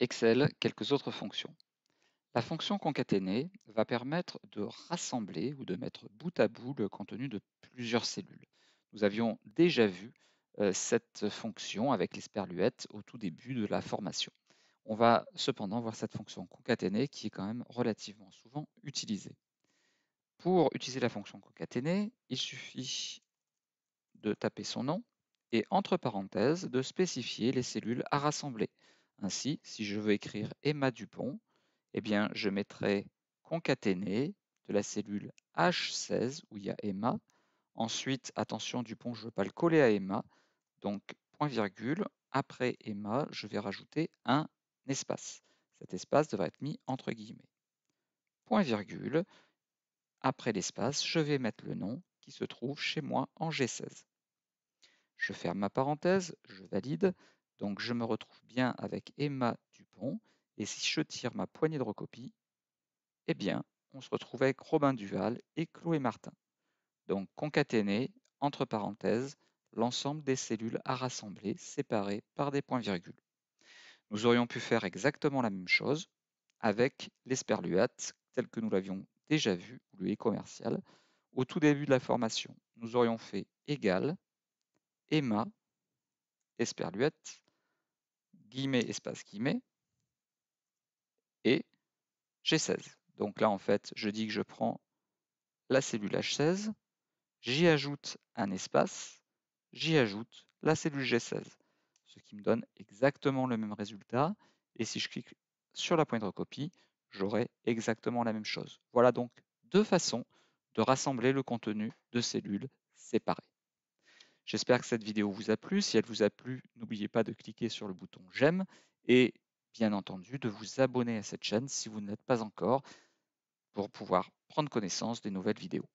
Excel quelques autres fonctions. La fonction concaténée va permettre de rassembler ou de mettre bout à bout le contenu de plusieurs cellules. Nous avions déjà vu euh, cette fonction avec les au tout début de la formation. On va cependant voir cette fonction concaténée qui est quand même relativement souvent utilisée. Pour utiliser la fonction concaténée, il suffit de taper son nom et entre parenthèses de spécifier les cellules à rassembler. Ainsi, si je veux écrire Emma Dupont, eh bien, je mettrai concaténé de la cellule H16 où il y a Emma. Ensuite, attention, Dupont, je ne veux pas le coller à Emma. Donc, point virgule, après Emma, je vais rajouter un espace. Cet espace devrait être mis entre guillemets. Point virgule, après l'espace, je vais mettre le nom qui se trouve chez moi en G16. Je ferme ma parenthèse, je valide, donc je me retrouve bien avec Emma Dupont, et si je tire ma poignée de recopie, eh bien, on se retrouve avec Robin Duval et Chloé Martin. Donc concaténer, entre parenthèses, l'ensemble des cellules à rassembler séparées par des points-virgules. Nous aurions pu faire exactement la même chose avec l'esperluate, tel que nous l'avions déjà vu, ou le e-commercial, au tout début de la formation. Nous aurions fait égal, Emma, esperluette, guillemets, espace guillemets, et G16. Donc là, en fait, je dis que je prends la cellule H16, j'y ajoute un espace, j'y ajoute la cellule G16, ce qui me donne exactement le même résultat. Et si je clique sur la pointe recopie, j'aurai exactement la même chose. Voilà donc deux façons de rassembler le contenu de cellules séparées. J'espère que cette vidéo vous a plu. Si elle vous a plu, n'oubliez pas de cliquer sur le bouton j'aime et bien entendu de vous abonner à cette chaîne si vous ne l'êtes pas encore pour pouvoir prendre connaissance des nouvelles vidéos.